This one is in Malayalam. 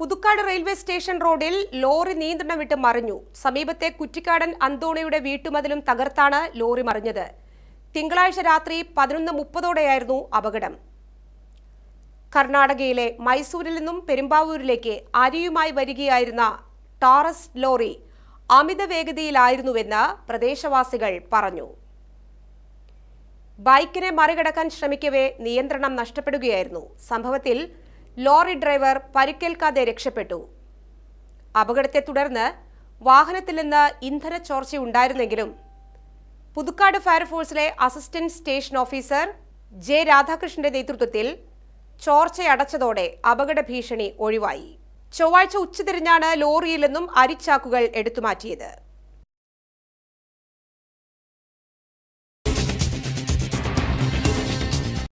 പുതുക്കാട് റെയിൽവേ സ്റ്റേഷൻ റോഡിൽ ലോറി നിയന്ത്രണം വിട്ട് മറിഞ്ഞു സമീപത്തെ കുറ്റിക്കാടൻ അന്തോണിയുടെ വീട്ടുമതിലും തകർത്താണ് ലോറി മറിഞ്ഞത് തിങ്കളാഴ്ച രാത്രി പതിനൊന്ന് മുപ്പതോടെയായിരുന്നു അപകടം കർണാടകയിലെ മൈസൂരിൽ നിന്നും പെരുമ്പാവൂരിലേക്ക് അരിയുമായി വരികയായിരുന്ന ടാറസ് ലോറി അമിത വേഗതയിലായിരുന്നുവെന്ന് പ്രദേശവാസികൾ പറഞ്ഞു ബൈക്കിനെ മറികടക്കാൻ ശ്രമിക്കവേ നിയന്ത്രണം നഷ്ടപ്പെടുകയായിരുന്നു സംഭവത്തിൽ ലോറി ഡ്രൈവർ പരിക്കേൽക്കാതെ രക്ഷപ്പെട്ടു അപകടത്തെ തുടർന്ന് വാഹനത്തിൽ നിന്ന് ഇന്ധന ചോർച്ചയുണ്ടായിരുന്നെങ്കിലും പുതുക്കാട് ഫയർഫോഴ്സിലെ അസിസ്റ്റന്റ് സ്റ്റേഷൻ ഓഫീസർ ജെ രാധാകൃഷ്ണന്റെ നേതൃത്വത്തിൽ ചോർച്ചയടച്ചതോടെ അപകട ഭീഷണി ഒഴിവായി ചൊവ്വാഴ്ച ഉച്ചതിരിഞ്ഞാണ് ലോറിയിൽ നിന്നും അരിച്ചാക്കുകൾ എടുത്തുമാറ്റിയത്